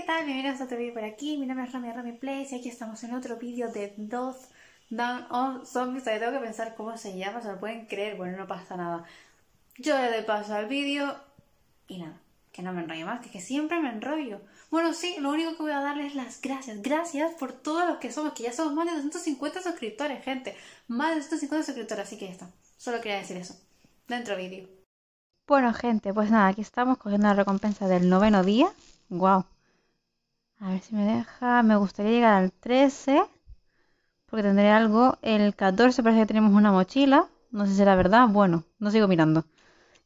¿qué tal? Bienvenidos a otro vídeo por aquí. Mi nombre es Rami Rami Place y aquí estamos en otro vídeo de dos Down On Zombies. Todavía tengo que pensar cómo se llama, se lo pueden creer. Bueno, no pasa nada. Yo le doy paso al vídeo y nada, que no me enrollo más, que, que siempre me enrollo. Bueno, sí, lo único que voy a darles es las gracias. Gracias por todos los que somos, que ya somos más de 250 suscriptores, gente. Más de 250 suscriptores, así que ya está. Solo quería decir eso. Dentro vídeo. Bueno, gente, pues nada, aquí estamos cogiendo la recompensa del noveno día. ¡Guau! Wow. A ver si me deja. Me gustaría llegar al 13. Porque tendré algo. El 14 parece que tenemos una mochila. No sé si la verdad. Bueno, no sigo mirando.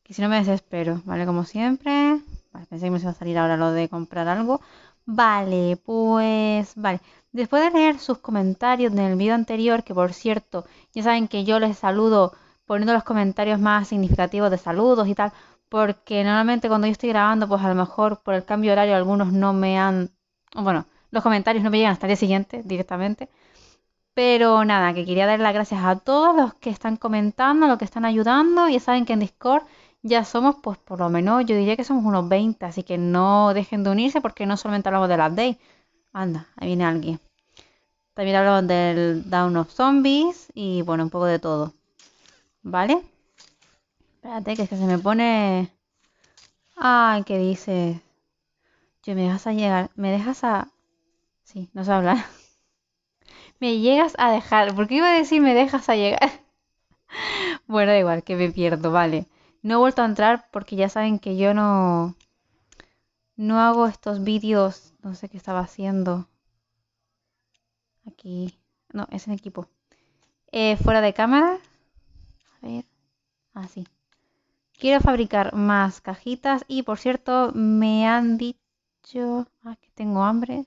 Que si no me desespero. Vale, como siempre. pensé que me iba a salir ahora lo de comprar algo. Vale, pues vale. Después de leer sus comentarios del vídeo anterior, que por cierto, ya saben que yo les saludo poniendo los comentarios más significativos de saludos y tal, porque normalmente cuando yo estoy grabando, pues a lo mejor por el cambio horario algunos no me han bueno, los comentarios no me llegan hasta el día siguiente directamente. Pero nada, que quería dar las gracias a todos los que están comentando, los que están ayudando. Ya saben que en Discord ya somos, pues por lo menos yo diría que somos unos 20, así que no dejen de unirse porque no solamente hablamos del update. Anda, ahí viene alguien. También hablamos del Down of Zombies y bueno, un poco de todo. ¿Vale? Espérate, que es que se me pone... Ay, ¿qué dice? Yo me dejas a llegar, me dejas a... Sí, no sé hablar. me llegas a dejar, porque iba a decir me dejas a llegar. bueno, da igual, que me pierdo, vale. No he vuelto a entrar porque ya saben que yo no... No hago estos vídeos, no sé qué estaba haciendo. Aquí. No, es en equipo. Eh, fuera de cámara. A ver. Así. Ah, Quiero fabricar más cajitas y por cierto me han dicho yo ah, que tengo hambre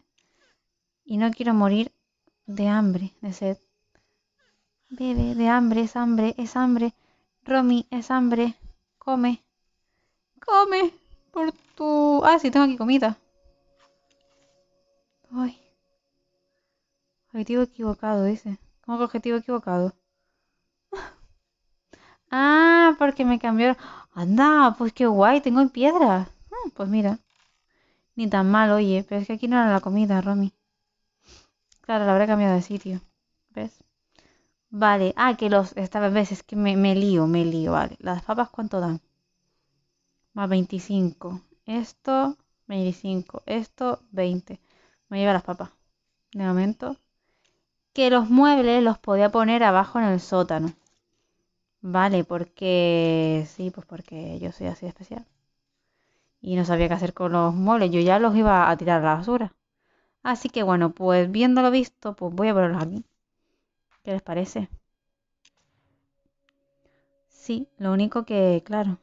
y no quiero morir de hambre, de sed. Bebe, de hambre, es hambre, es hambre. Romy, es hambre. Come. Come. Por tu... Ah, sí, tengo aquí comida. Ay. Objetivo equivocado, dice. ¿Cómo que objetivo equivocado? ah, porque me cambiaron. Anda, pues qué guay, tengo en piedra. Hmm, pues mira. Ni tan mal, oye, pero es que aquí no era la comida, Romi. Claro, la habré cambiado de sitio. ¿Ves? Vale, ah, que los. Esta vez que me, lío, me lío, vale. ¿Las papas cuánto dan? Más 25. Esto, 25. Esto, 20. Me lleva las papas. De momento. Que los muebles los podía poner abajo en el sótano. Vale, porque. Sí, pues porque yo soy así especial y no sabía qué hacer con los muebles, yo ya los iba a tirar a la basura. Así que bueno, pues viéndolo visto, pues voy a ponerlos aquí. ¿Qué les parece? Sí, lo único que, claro,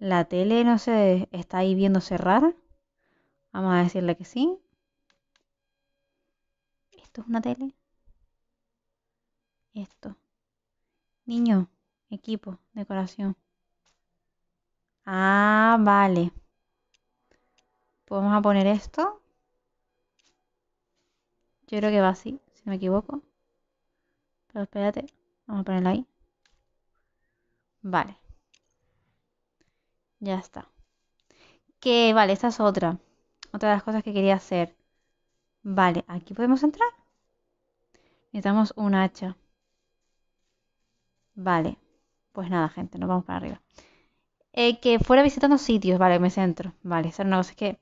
la tele no sé, está ahí viéndose rara. Vamos a decirle que sí. ¿Esto es una tele? Esto. Niño, equipo, decoración. Ah, vale. Vamos a poner esto. Yo creo que va así, si me equivoco. Pero espérate, vamos a ponerlo ahí. Vale. Ya está. Que, vale, esta es otra. Otra de las cosas que quería hacer. Vale, aquí podemos entrar. Necesitamos un hacha. Vale. Pues nada, gente, nos vamos para arriba. Eh, que fuera visitando sitios, vale, me centro. Vale, esa no una que,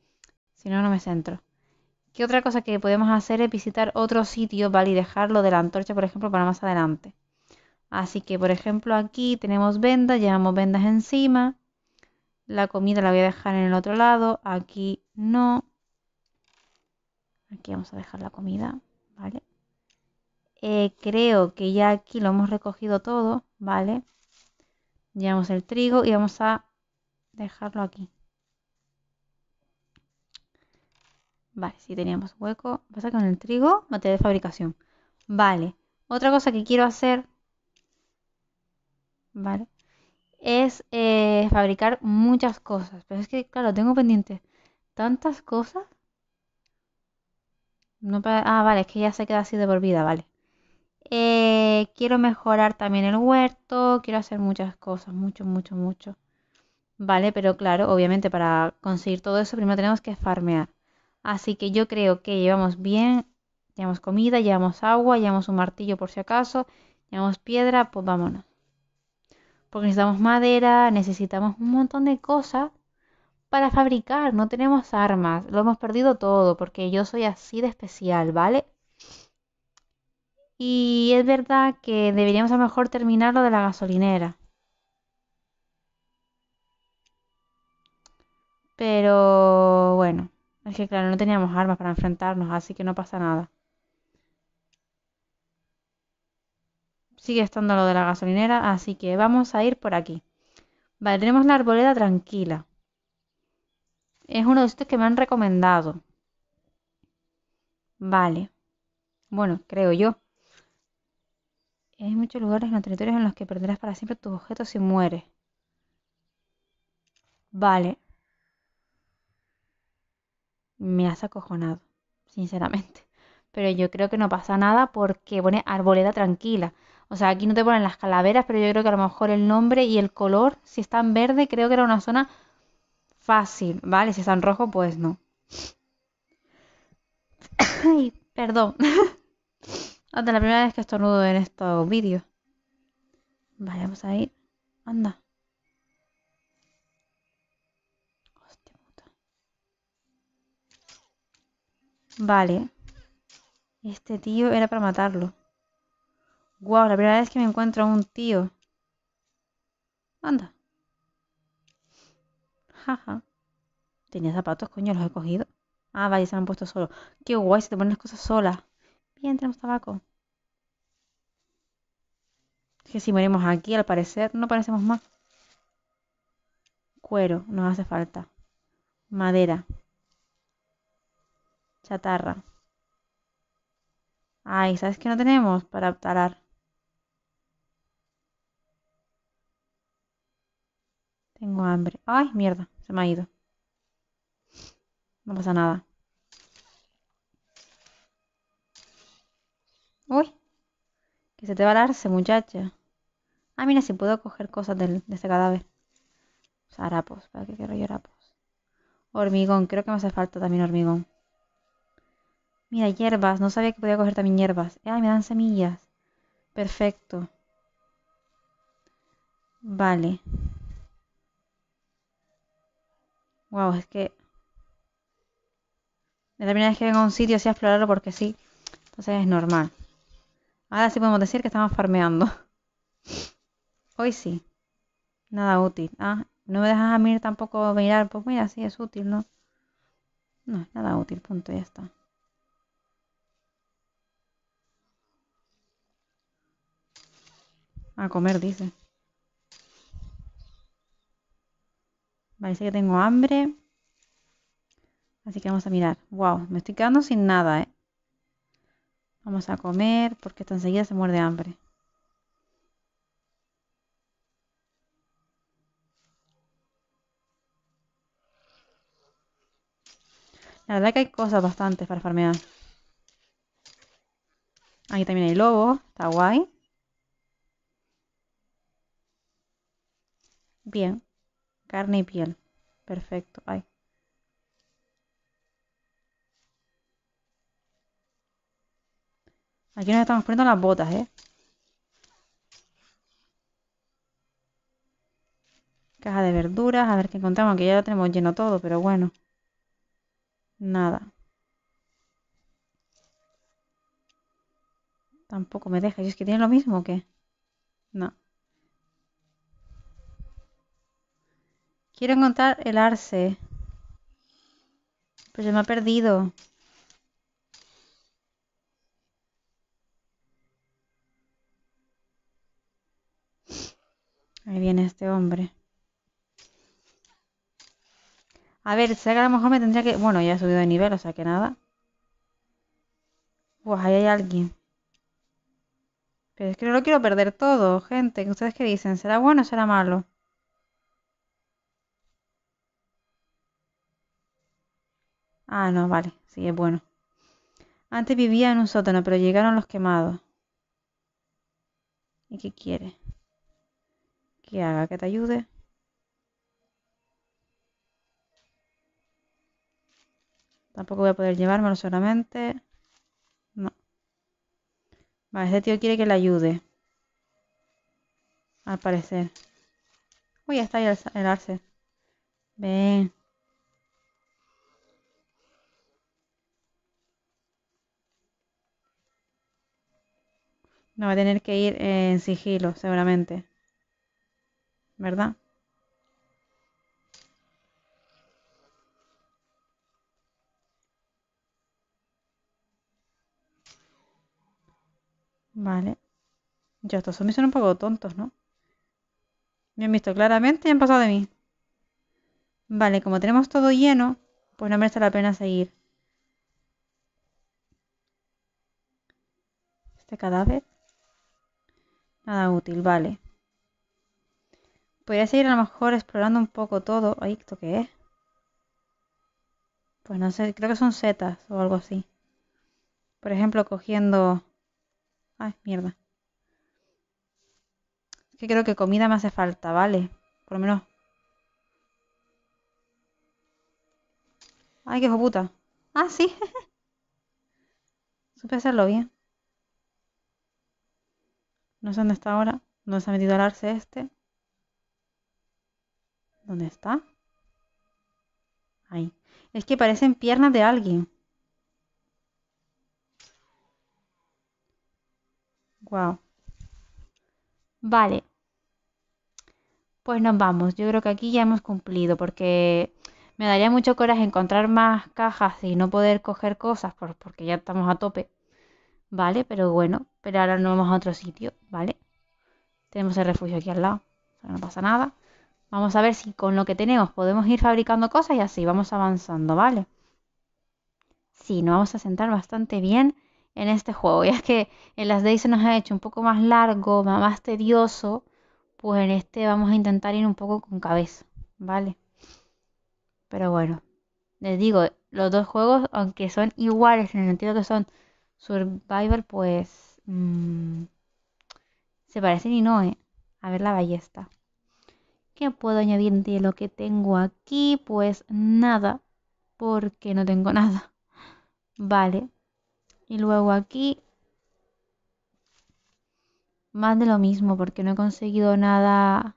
si no, no me centro. ¿Qué otra cosa que podemos hacer es visitar otro sitio, vale, y dejarlo de la antorcha, por ejemplo, para más adelante? Así que, por ejemplo, aquí tenemos vendas, llevamos vendas encima. La comida la voy a dejar en el otro lado, aquí no. Aquí vamos a dejar la comida, ¿vale? Eh, creo que ya aquí lo hemos recogido todo, ¿vale? vale llevamos el trigo y vamos a dejarlo aquí. Vale, si teníamos hueco, pasa con el trigo, materia de fabricación. Vale, otra cosa que quiero hacer, vale, es eh, fabricar muchas cosas. Pero es que, claro, tengo pendiente tantas cosas. No ah, vale, es que ya se queda así devolvida, vale. Eh, quiero mejorar también el huerto, quiero hacer muchas cosas, mucho, mucho, mucho. Vale, pero claro, obviamente para conseguir todo eso primero tenemos que farmear. Así que yo creo que llevamos bien, llevamos comida, llevamos agua, llevamos un martillo por si acaso, llevamos piedra, pues vámonos. Porque necesitamos madera, necesitamos un montón de cosas para fabricar, no tenemos armas, lo hemos perdido todo porque yo soy así de especial, ¿vale? Y es verdad que deberíamos a lo mejor terminar lo de la gasolinera. Pero bueno, es que claro, no teníamos armas para enfrentarnos, así que no pasa nada. Sigue estando lo de la gasolinera, así que vamos a ir por aquí. Vale, tenemos la arboleda tranquila. Es uno de estos que me han recomendado. Vale. Bueno, creo yo hay muchos lugares en los territorios en los que perderás para siempre tus objetos si mueres. Vale. Me has acojonado, sinceramente. Pero yo creo que no pasa nada porque pone arboleda tranquila. O sea, aquí no te ponen las calaveras, pero yo creo que a lo mejor el nombre y el color, si están verde, creo que era una zona fácil, ¿vale? Si están rojo, pues no. Ay, perdón. Ah, es la primera vez que estornudo en estos vídeos. Vayamos vamos a ir. Anda. Vale. Este tío era para matarlo. Guau, la primera vez que me encuentro a un tío. Anda. Jaja. Tenía zapatos, coño, los he cogido. Ah, vaya, se me han puesto solo. Qué guay, se te ponen las cosas solas. Bien, tenemos tabaco. Que si morimos aquí, al parecer, no parecemos más. Cuero, nos hace falta. Madera. Chatarra. Ay, ¿sabes qué no tenemos para talar? Tengo hambre. Ay, mierda, se me ha ido. No pasa nada. Uy, que se te va a darse, muchacha. Ah, mira, si puedo coger cosas de este cadáver. O harapos, ¿para qué quiero yo harapos? Pues? Hormigón, creo que me hace falta también hormigón. Mira, hierbas, no sabía que podía coger también hierbas. Ay, ah, me dan semillas. Perfecto. Vale. Wow, es que... Me la primera vez que vengo a un sitio así a explorarlo porque sí. Entonces es normal. Ahora sí podemos decir que estamos farmeando. Hoy sí. Nada útil. Ah, no me dejas a mí tampoco mirar. Pues mira, sí es útil, ¿no? No, nada útil, punto, ya está. A comer, dice. Parece que tengo hambre. Así que vamos a mirar. Wow, me estoy quedando sin nada, ¿eh? Vamos a comer porque hasta enseguida se muerde hambre. La verdad que hay cosas bastantes para farmear. Ahí también hay lobo, está guay. Bien, carne y piel. Perfecto, Ahí. Aquí nos estamos poniendo las botas, ¿eh? Caja de verduras, a ver qué encontramos, que ya lo tenemos lleno todo, pero bueno. Nada. Tampoco me deja. ¿Y es que tiene lo mismo o qué? No. Quiero encontrar el arce. Pero se me ha perdido. Ahí viene este hombre. A ver, si que a lo mejor me tendría que... Bueno, ya ha subido de nivel, o sea que nada. ahí hay alguien. Pero es que no lo quiero perder todo, gente. ¿Ustedes qué dicen? ¿Será bueno o será malo? Ah, no, vale. Sí, es bueno. Antes vivía en un sótano, pero llegaron los quemados. ¿Y qué quiere? que haga que te ayude. Tampoco voy a poder llevármelo solamente. No. Vale, este tío quiere que le ayude. Al parecer. Uy, está ahí el, arce. Ven. No, va a tener que ir en sigilo, seguramente. ¿verdad? Vale. Ya estos zombies son un poco tontos, ¿no? Me han visto claramente y han pasado de mí. Vale, como tenemos todo lleno, pues no merece la pena seguir. Este cadáver. Nada útil, vale. Podría seguir a lo mejor explorando un poco todo. Ahí, ¿esto qué es? Pues no sé, creo que son setas o algo así. Por ejemplo, cogiendo... Ay, mierda. Es que creo que comida me hace falta, ¿vale? Por lo menos... Ay, qué puta. Ah, sí. Supe hacerlo bien. No sé dónde está ahora. ¿Dónde se ha metido al arce este? ¿Dónde está? Ahí. Es que parecen piernas de alguien. Wow. Vale. Pues nos vamos. Yo creo que aquí ya hemos cumplido porque me daría mucho coraje encontrar más cajas y no poder coger cosas porque ya estamos a tope. Vale, pero bueno, pero ahora nos vamos a otro sitio, ¿vale? Tenemos el refugio aquí al lado, no pasa nada. Vamos a ver si con lo que tenemos podemos ir fabricando cosas y así vamos avanzando, ¿vale? Sí, nos vamos a sentar bastante bien en este juego. Y es que en las Days se nos ha hecho un poco más largo, más tedioso. Pues en este vamos a intentar ir un poco con cabeza, ¿vale? Pero bueno, les digo, los dos juegos, aunque son iguales en el sentido que son survival, pues... Mm, se parecen y no, ¿eh? A ver la ballesta puedo añadir de lo que tengo aquí? Pues nada, porque no tengo nada. Vale. Y luego aquí más de lo mismo porque no he conseguido nada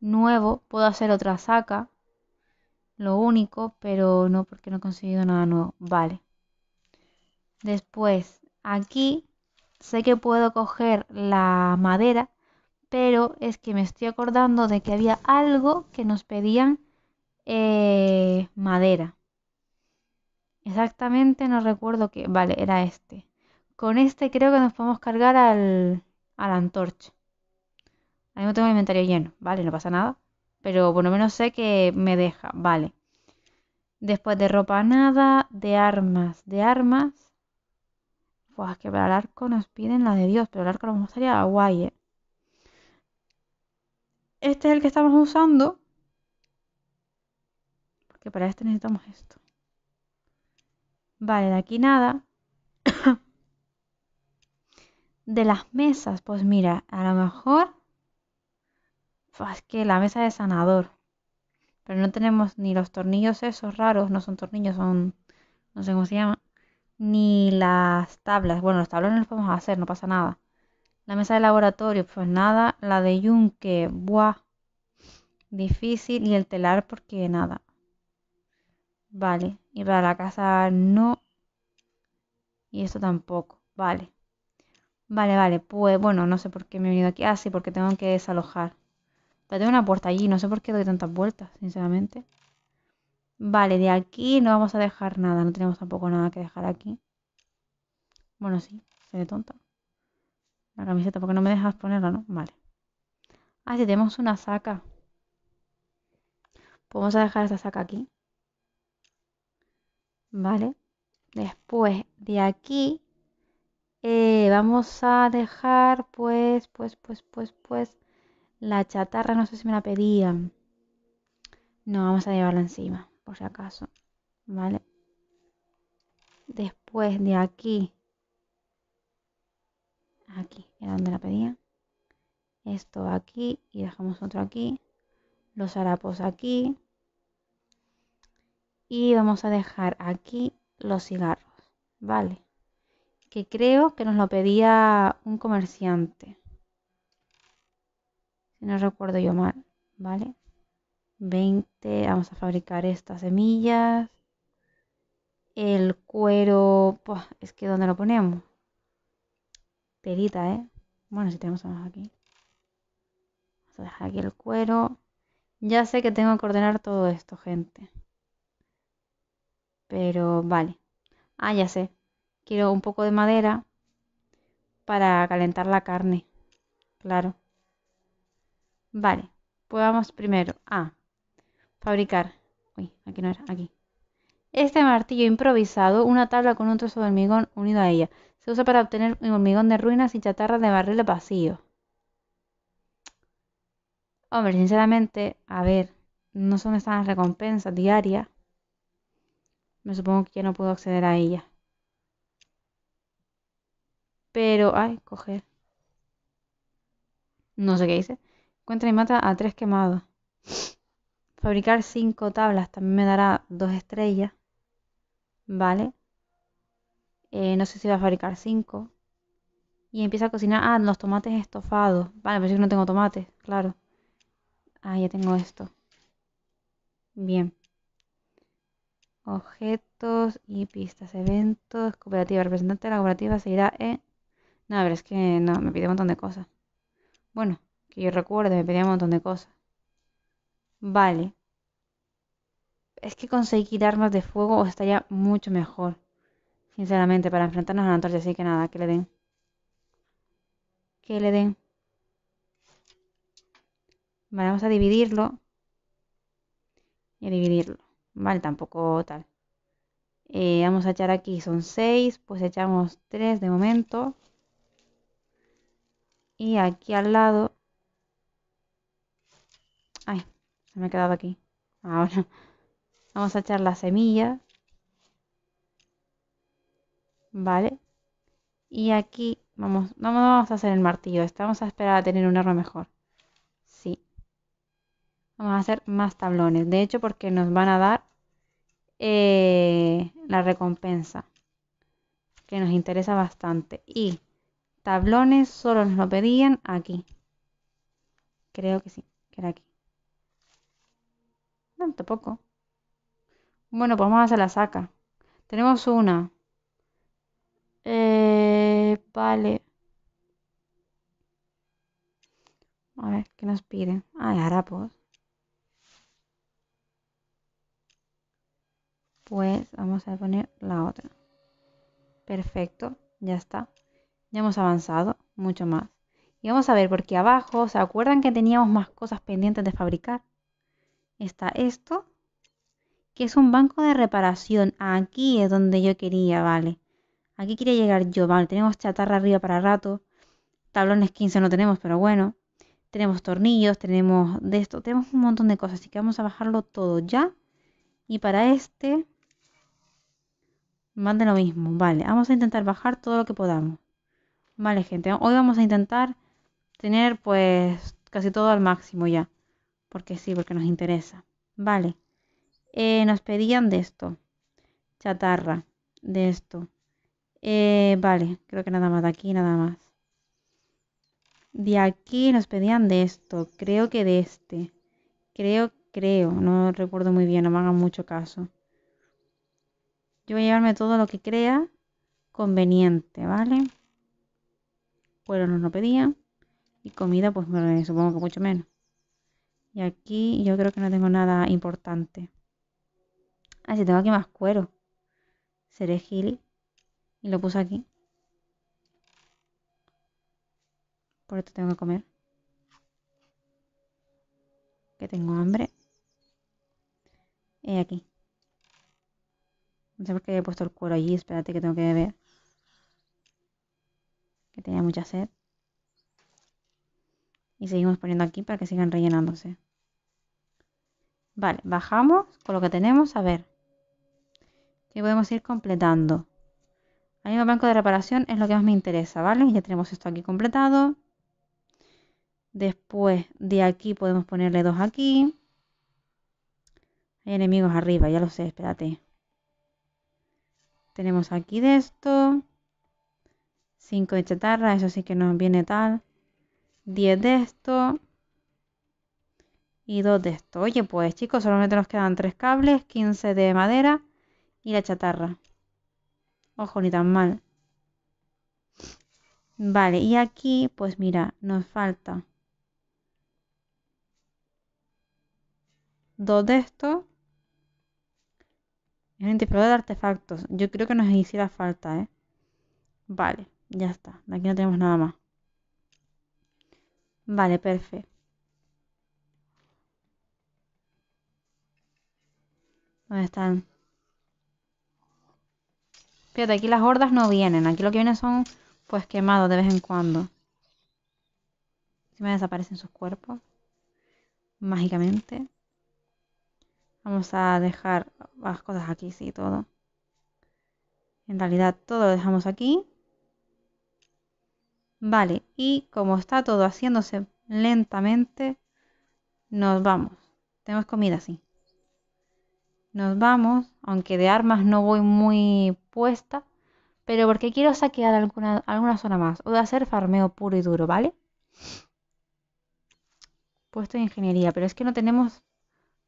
nuevo. Puedo hacer otra saca, lo único, pero no porque no he conseguido nada nuevo. Vale. Después, aquí sé que puedo coger la madera pero es que me estoy acordando de que había algo que nos pedían eh, madera. Exactamente, no recuerdo qué. Vale, era este. Con este creo que nos podemos cargar al, a antorcha. Ahí no tengo el inventario lleno, vale, no pasa nada. Pero por lo menos sé que me deja, vale. Después de ropa nada, de armas, de armas. Pues que para el arco nos piden la de Dios, pero el arco nos gustaría a guay, eh. Este es el que estamos usando. Porque para este necesitamos esto. Vale, de aquí nada. de las mesas, pues mira, a lo mejor... Es que la mesa de sanador. Pero no tenemos ni los tornillos esos raros, no son tornillos, son... No sé cómo se llama. Ni las tablas. Bueno, las tablas no las podemos hacer, no pasa nada. La mesa de laboratorio, pues nada. La de yunque, buah. Difícil. Y el telar, porque nada. Vale. Y para la casa no. Y esto tampoco. Vale. Vale, vale. Pues bueno, no sé por qué me he venido aquí. así. Ah, porque tengo que desalojar. Pero tengo una puerta allí. No sé por qué doy tantas vueltas, sinceramente. Vale, de aquí no vamos a dejar nada. No tenemos tampoco nada que dejar aquí. Bueno, sí, seré tonta. La camiseta, porque no me dejas ponerla, ¿no? Vale. Ah, si tenemos una saca. Vamos a dejar esta saca aquí. Vale. Después de aquí eh, vamos a dejar pues, pues, pues, pues, pues la chatarra. No sé si me la pedían. No, vamos a llevarla encima, por si acaso. Vale. Después de aquí aquí, era donde la pedía. Esto aquí y dejamos otro aquí. Los harapos aquí. Y vamos a dejar aquí los cigarros. Vale. Que creo que nos lo pedía un comerciante. Si no recuerdo yo mal. Vale. 20. Vamos a fabricar estas semillas. El cuero. Pues, es que ¿dónde lo ponemos? Perita, ¿eh? Bueno, si tenemos más aquí. Vamos a dejar aquí el cuero. Ya sé que tengo que ordenar todo esto, gente. Pero vale. Ah, ya sé. Quiero un poco de madera para calentar la carne. Claro. Vale. Pues vamos primero a fabricar. Uy, aquí no era, aquí. Este martillo improvisado, una tabla con un trozo de hormigón unido a ella. Se usa para obtener hormigón de ruinas y chatarra de de pasillo. Hombre, sinceramente, a ver, no son estas recompensas diarias. Me supongo que ya no puedo acceder a ellas. Pero, ay, coger. No sé qué hice. Encuentra y mata a tres quemados. Fabricar cinco tablas también me dará dos estrellas. Vale. Eh, no sé si va a fabricar cinco. Y empieza a cocinar, ah, los tomates estofados. Vale, pero yo no tengo tomates, claro. Ah, ya tengo esto. Bien. Objetos y pistas, eventos, cooperativa. Representante de la cooperativa seguirá en... No, pero es que no, me pide un montón de cosas. Bueno, que yo recuerde, me pedía un montón de cosas. Vale. Es que conseguir armas de fuego estaría mucho mejor sinceramente, para enfrentarnos a la antorcha. Así que nada, que le den. Que le den. vamos a dividirlo. Y a dividirlo. Vale, tampoco tal. Eh, vamos a echar aquí, son seis, pues echamos tres de momento. Y aquí al lado... Ay, se me ha quedado aquí. Ahora. Vamos a echar la semilla. ¿vale? Y aquí vamos, no vamos a hacer el martillo, estamos a esperar a tener un error mejor. Sí. Vamos a hacer más tablones, de hecho porque nos van a dar eh, la recompensa, que nos interesa bastante. Y tablones solo nos lo pedían aquí. Creo que sí, que era aquí. tanto tampoco. Bueno, pues vamos a hacer la saca. Tenemos una, eh, vale. A ver, ¿qué nos piden? ah harapos. Pues vamos a poner la otra. Perfecto, ya está. Ya hemos avanzado mucho más. Y vamos a ver, porque abajo, ¿se acuerdan que teníamos más cosas pendientes de fabricar? Está esto, que es un banco de reparación. Aquí es donde yo quería, vale. Aquí quería llegar yo? Vale, tenemos chatarra arriba para rato. Tablones 15 no tenemos, pero bueno. Tenemos tornillos, tenemos de esto, tenemos un montón de cosas. Así que vamos a bajarlo todo ya. Y para este, más de lo mismo. Vale, vamos a intentar bajar todo lo que podamos. Vale, gente, hoy vamos a intentar tener pues casi todo al máximo ya. Porque sí, porque nos interesa. Vale. Eh, nos pedían de esto. Chatarra. De esto eh, vale, creo que nada más de aquí, nada más. De aquí nos pedían de esto, creo que de este. Creo, creo, no recuerdo muy bien, no me hagan mucho caso. Yo voy a llevarme todo lo que crea conveniente, ¿vale? Bueno, nos pedían. Y comida, pues eh, supongo que mucho menos. Y aquí yo creo que no tengo nada importante. Ah, si tengo aquí más cuero. Seré y lo puse aquí. Por esto tengo que comer. Que tengo hambre. Y aquí. No sé por qué he puesto el cuero allí. Espérate que tengo que beber. Que tenía mucha sed. Y seguimos poniendo aquí para que sigan rellenándose. Vale, bajamos con lo que tenemos. A ver. Que podemos ir completando. A banco de reparación es lo que más me interesa, ¿vale? Ya tenemos esto aquí completado. Después de aquí podemos ponerle dos aquí. Hay enemigos arriba, ya lo sé, espérate. Tenemos aquí de esto. Cinco de chatarra, eso sí que nos viene tal. Diez de esto. Y dos de esto. Oye, pues chicos, solamente nos quedan tres cables, 15 de madera y la chatarra. Ojo, ni tan mal. Vale, y aquí, pues mira, nos falta dos de estos. Es un de artefactos. Yo creo que nos hiciera falta, ¿eh? Vale, ya está. aquí no tenemos nada más. Vale, perfecto. ¿Dónde están? Fíjate, aquí las hordas no vienen. Aquí lo que vienen son, pues, quemados de vez en cuando. Si me desaparecen sus cuerpos. Mágicamente. Vamos a dejar las cosas aquí, sí, todo. En realidad todo lo dejamos aquí. Vale, y como está todo haciéndose lentamente, nos vamos. Tenemos comida, sí. Nos vamos, aunque de armas no voy muy pero porque quiero saquear alguna, alguna zona más. O de hacer farmeo puro y duro, ¿vale? Puesto de ingeniería, pero es que no tenemos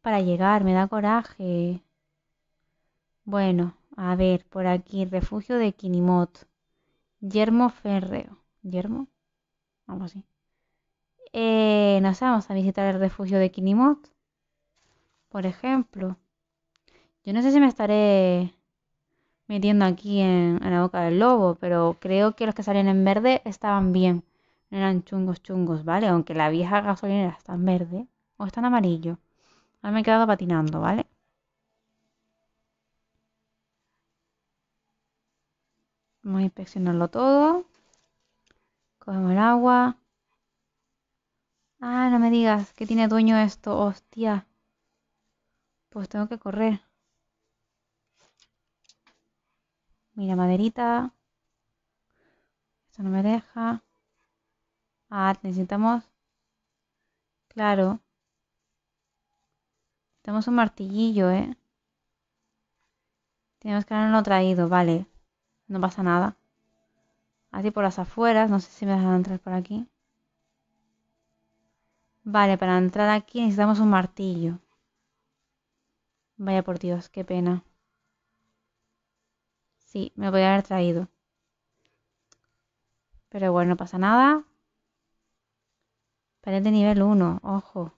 para llegar, me da coraje. Bueno, a ver, por aquí, refugio de Kinimot. Yermo Férreo. ¿Yermo? vamos así. Eh, nos vamos a visitar el refugio de Kinimot. Por ejemplo. Yo no sé si me estaré metiendo aquí en, la boca del lobo, pero creo que los que salían en verde estaban bien, no eran chungos chungos, ¿vale? Aunque la vieja gasolinera está en verde o está en amarillo. Ahora me he quedado patinando, ¿vale? Vamos a inspeccionarlo todo. Cogemos el agua. Ah, no me digas que tiene dueño esto, hostia. Pues tengo que correr. Mira, maderita. Esto no me deja. Ah, necesitamos... Claro. Necesitamos un martillillo, ¿eh? Tenemos que haberlo traído, vale. No pasa nada. Así por las afueras. No sé si me dejan entrar por aquí. Vale, para entrar aquí necesitamos un martillo. Vaya por Dios, qué pena. Sí, me lo a haber traído. Pero bueno, no pasa nada. Pared de nivel 1, ojo.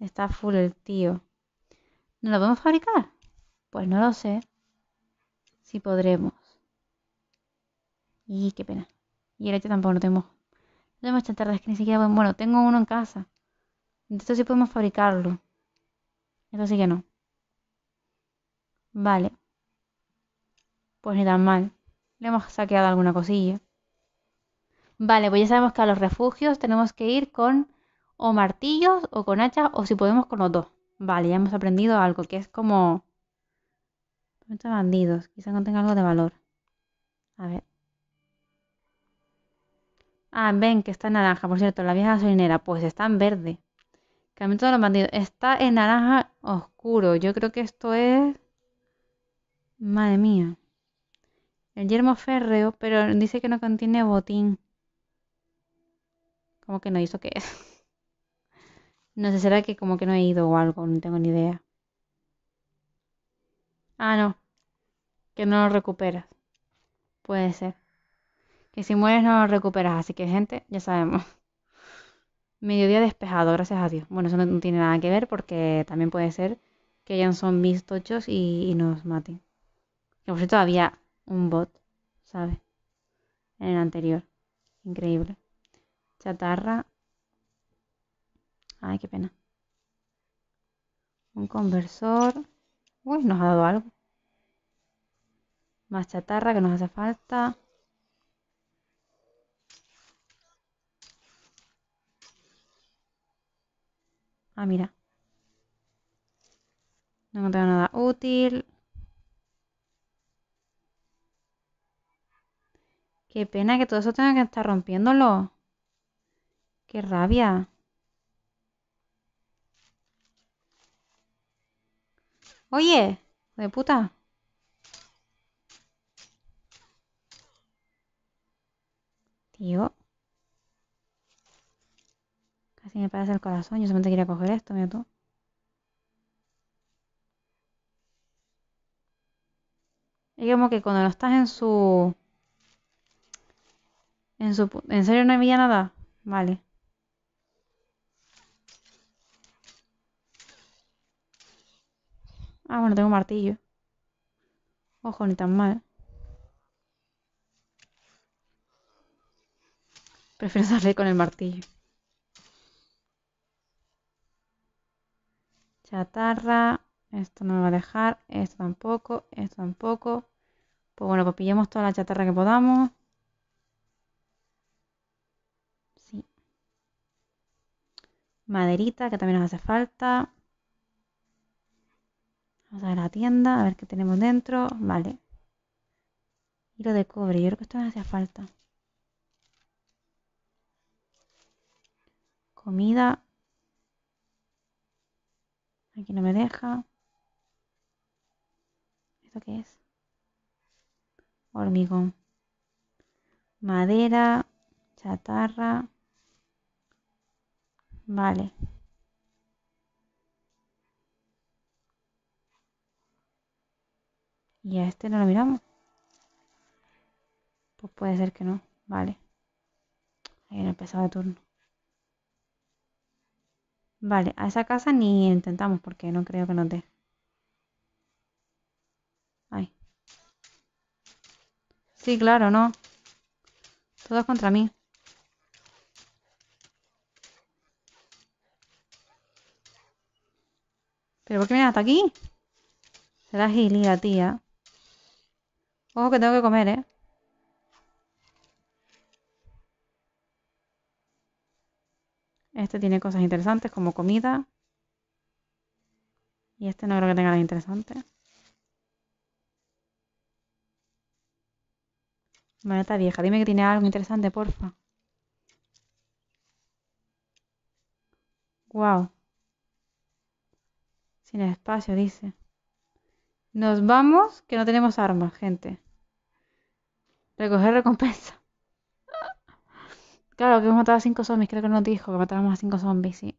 Está full el tío. ¿No lo podemos fabricar? Pues no lo sé. Si podremos. Y qué pena. Y el hecho tampoco lo tenemos. No tenemos es que ni siquiera. Bueno, tengo uno en casa. Entonces sí podemos fabricarlo. Esto sí que no. Vale. Pues ni tan mal. Le hemos saqueado alguna cosilla. Vale, pues ya sabemos que a los refugios tenemos que ir con o martillos o con hachas o si podemos con los dos. Vale, ya hemos aprendido algo que es como... Estos bandidos, quizá tenga algo de valor. A ver. Ah, ven que está en naranja, por cierto, la vieja gasolinera. Pues está en verde. todos los bandidos. Está en naranja oscuro. Yo creo que esto es... Madre mía. El yermo férreo, pero dice que no contiene botín. Como que no hizo qué es. No sé, será que como que no he ido o algo, no tengo ni idea. Ah, no. Que no lo recuperas. Puede ser. Que si mueres no lo recuperas, así que gente, ya sabemos. Mediodía despejado, gracias a Dios. Bueno, eso no tiene nada que ver porque también puede ser que hayan zombies tochos y, nos maten. Que por cierto, un bot, ¿sabes? En el anterior. Increíble. Chatarra. Ay, qué pena. Un conversor. Uy, nos ha dado algo. Más chatarra que nos hace falta. Ah, mira. No tengo nada útil. Qué pena que todo eso tenga que estar rompiéndolo. Qué rabia. Oye, de puta. Tío. Casi me parece el corazón. Yo solamente quería coger esto, mira tú. Es como que cuando no estás en su en, serio no había nada? Vale. Ah, bueno, tengo un martillo. Ojo, ni tan mal. Prefiero salir con el martillo. Chatarra. Esto no me va a dejar. Esto tampoco. Esto tampoco. Pues bueno, pues pillemos toda la chatarra que podamos. Maderita, que también nos hace falta. Vamos a ver la tienda, a ver qué tenemos dentro. Vale. lo de cobre, yo creo que esto nos hace falta. Comida. Aquí no me deja. ¿Esto qué es? Hormigón. Madera, chatarra. Vale. Y a este no lo miramos. Pues puede ser que no. Vale. Ahí en el turno. Vale, a esa casa ni intentamos porque no creo que nos dé. Ay. Sí, claro, no. es contra mí. ¿Pero por qué vienen hasta aquí? Será agilidad, tía. Ojo que tengo que comer, ¿eh? Este tiene cosas interesantes como comida. Y este no creo que tenga nada interesante. Maneta vieja, dime que tiene algo interesante, porfa. Wow el espacio, dice. Nos vamos, que no tenemos armas, gente. Recoger recompensa. Claro, que hemos matado a cinco zombies. Creo que nos dijo que matáramos a cinco zombies, sí.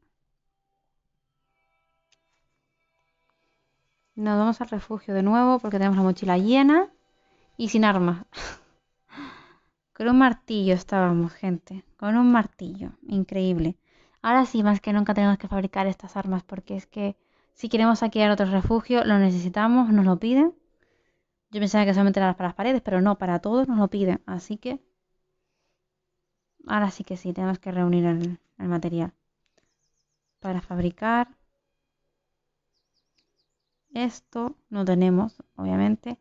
Nos vamos al refugio de nuevo porque tenemos la mochila llena y sin armas. Con un martillo estábamos, gente. Con un martillo. Increíble. Ahora sí, más que nunca tenemos que fabricar estas armas porque es que si queremos saquear otro refugio, lo necesitamos, nos lo piden. Yo pensaba que solamente era para las paredes, pero no, para todos nos lo piden. Así que... Ahora sí que sí, tenemos que reunir el, el material. Para fabricar... Esto no tenemos, obviamente.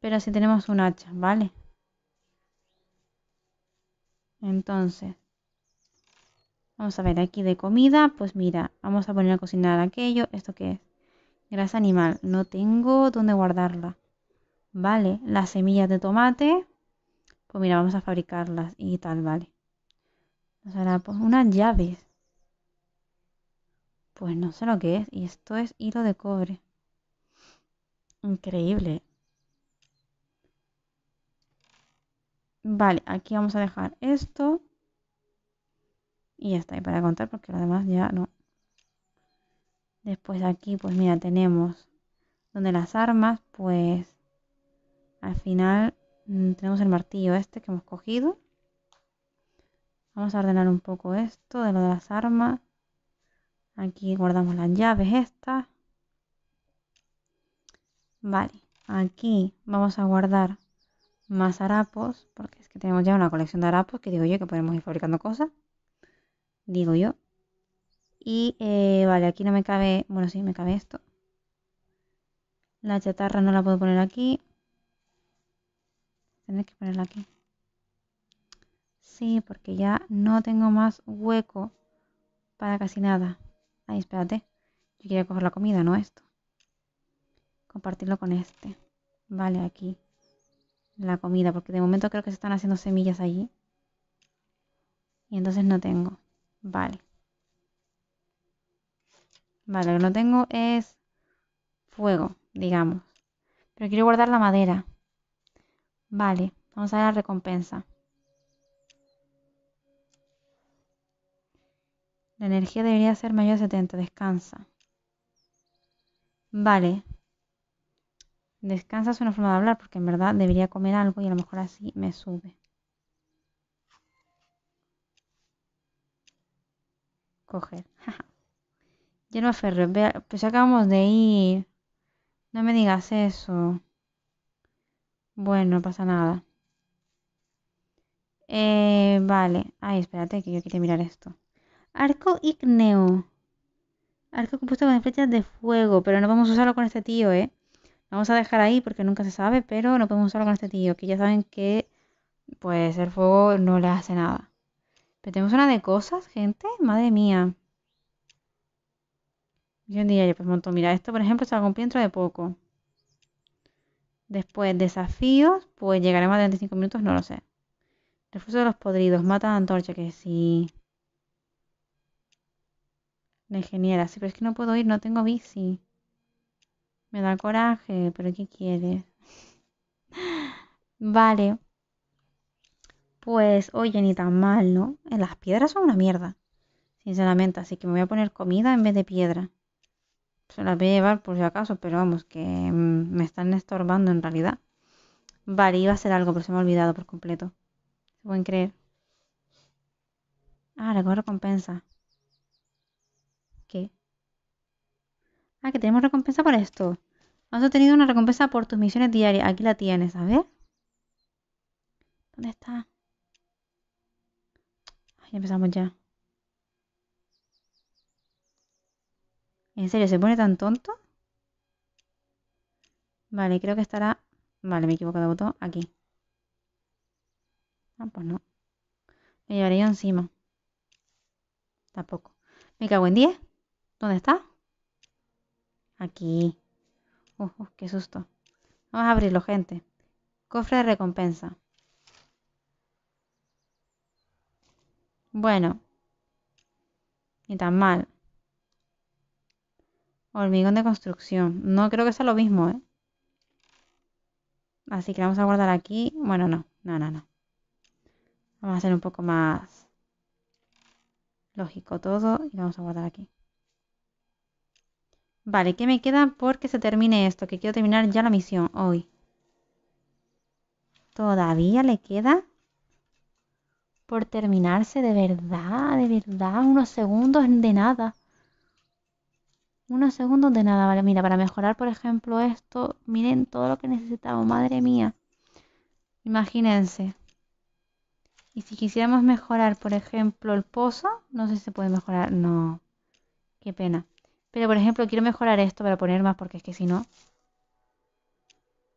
Pero sí tenemos un hacha, ¿vale? Entonces, Vamos a ver, aquí de comida, pues mira, vamos a poner a cocinar aquello. ¿Esto qué es? Grasa animal. No tengo dónde guardarla. Vale, las semillas de tomate, pues mira, vamos a fabricarlas y tal, vale. Nos ver pues, unas llaves. Pues no sé lo que es. Y esto es hilo de cobre. Increíble. Vale, aquí vamos a dejar esto. Y ya está ahí para contar porque lo demás ya no. Después aquí, pues mira, tenemos donde las armas, pues al final mm, tenemos el martillo este que hemos cogido. Vamos a ordenar un poco esto de lo de las armas. Aquí guardamos las llaves estas. Vale, aquí vamos a guardar más harapos, porque es que tenemos ya una colección de harapos que digo yo que podemos ir fabricando cosas digo yo. Y eh, vale, aquí no me cabe, bueno, sí, me cabe esto. La chatarra no la puedo poner aquí. Tendré que ponerla aquí. Sí, porque ya no tengo más hueco para casi nada. Ahí, espérate. Yo quería coger la comida, no esto. Compartirlo con este. Vale, aquí. La comida, porque de momento creo que se están haciendo semillas allí. Y entonces no tengo. Vale. Vale, lo que no tengo es fuego, digamos. Pero quiero guardar la madera. Vale, vamos a ver la recompensa. La energía debería ser mayor de 70. Descansa. Vale. Descansa es una forma de hablar porque en verdad debería comer algo y a lo mejor así me sube. coger. ya no pues acabamos de ir. No me digas eso. Bueno, no pasa nada. Eh, vale. Ay, espérate, que yo quiero mirar esto. Arco ígneo. Arco compuesto con flechas de fuego, pero no vamos a usarlo con este tío, ¿eh? vamos a dejar ahí porque nunca se sabe, pero no podemos usarlo con este tío, que ya saben que, pues, el fuego no le hace nada. Pero tenemos una de cosas, gente. Madre mía. Yo un día yo pues monto, mira, esto por ejemplo se va a cumplir dentro de poco. Después, desafíos, pues llegaremos a 35 minutos, no lo sé. Refuso de los podridos, mata a antorcha, que sí. La ingeniera, Si pero es que no puedo ir, no tengo bici. Me da coraje, pero ¿qué quieres? vale. Pues oye, ni tan mal, ¿no? Eh, las piedras son una mierda, sinceramente, así que me voy a poner comida en vez de piedra. Se las voy a llevar por si acaso, pero vamos, que mm, me están estorbando en realidad. Vale, iba a ser algo, pero se me ha olvidado por completo. Se pueden creer. Ah, recoger recompensa. ¿Qué? Ah, que tenemos recompensa por esto. Has obtenido una recompensa por tus misiones diarias. Aquí la tienes, a ver. ¿Dónde está? empezamos ya. ¿En serio? ¿Se pone tan tonto? Vale, creo que estará... Vale, me he equivocado de botón. Aquí. Ah, pues no. Me llevaría encima. Tampoco. Me cago en 10. ¿Dónde está? Aquí. Uf, qué susto. Vamos a abrirlo, gente. Cofre de recompensa. Bueno, ni tan mal. Hormigón de construcción. No creo que sea lo mismo, ¿eh? Así que vamos a guardar aquí. Bueno, no, no, no, no. Vamos a hacer un poco más lógico todo y vamos a guardar aquí. Vale, ¿qué me queda porque se termine esto? Que quiero terminar ya la misión hoy. Todavía le queda por terminarse de verdad, de verdad, unos segundos de nada. Unos segundos de nada, vale. Mira, para mejorar, por ejemplo, esto, miren todo lo que necesitamos, madre mía. Imagínense. Y si quisiéramos mejorar, por ejemplo, el pozo, no sé si se puede mejorar, no. Qué pena. Pero, por ejemplo, quiero mejorar esto para poner más, porque es que si no...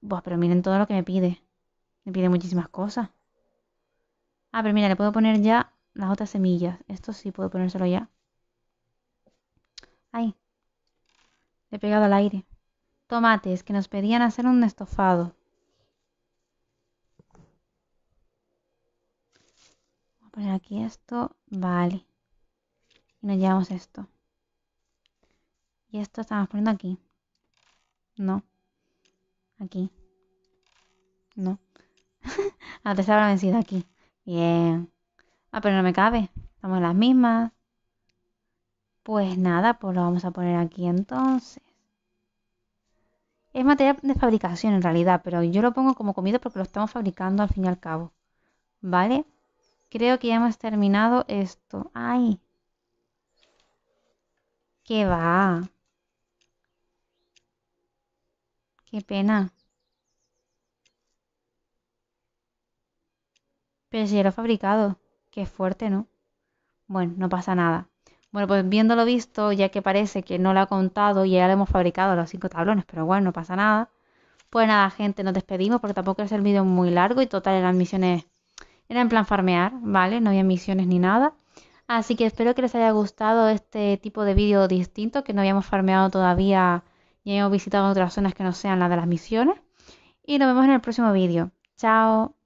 Buah, pero miren todo lo que me pide. Me pide muchísimas cosas. Ah, pero mira, le puedo poner ya las otras semillas. Esto sí puedo ponérselo ya. Ahí. Le he pegado al aire. Tomates, que nos pedían hacer un estofado. Voy a poner aquí esto. Vale. Y nos llevamos esto. Y esto estamos poniendo aquí. No. Aquí. No. Antes ah, habrá vencido aquí. Bien. Ah, pero no me cabe. Estamos las mismas. Pues nada, pues lo vamos a poner aquí entonces. Es material de fabricación en realidad, pero yo lo pongo como comida porque lo estamos fabricando al fin y al cabo. ¿Vale? Creo que ya hemos terminado esto. ¡Ay! ¡Qué va! ¡Qué pena! Pero si ya lo he fabricado. Qué fuerte, ¿no? Bueno, no pasa nada. Bueno, pues viéndolo visto, ya que parece que no lo ha contado y ya lo hemos fabricado los cinco tablones, pero bueno, no pasa nada. Pues nada, gente, nos despedimos porque tampoco es el vídeo muy largo y total las misiones, era en plan farmear, ¿vale? No había misiones ni nada. Así que espero que les haya gustado este tipo de vídeo distinto que no habíamos farmeado todavía y hemos visitado otras zonas que no sean las de las misiones. Y nos vemos en el próximo vídeo. Chao.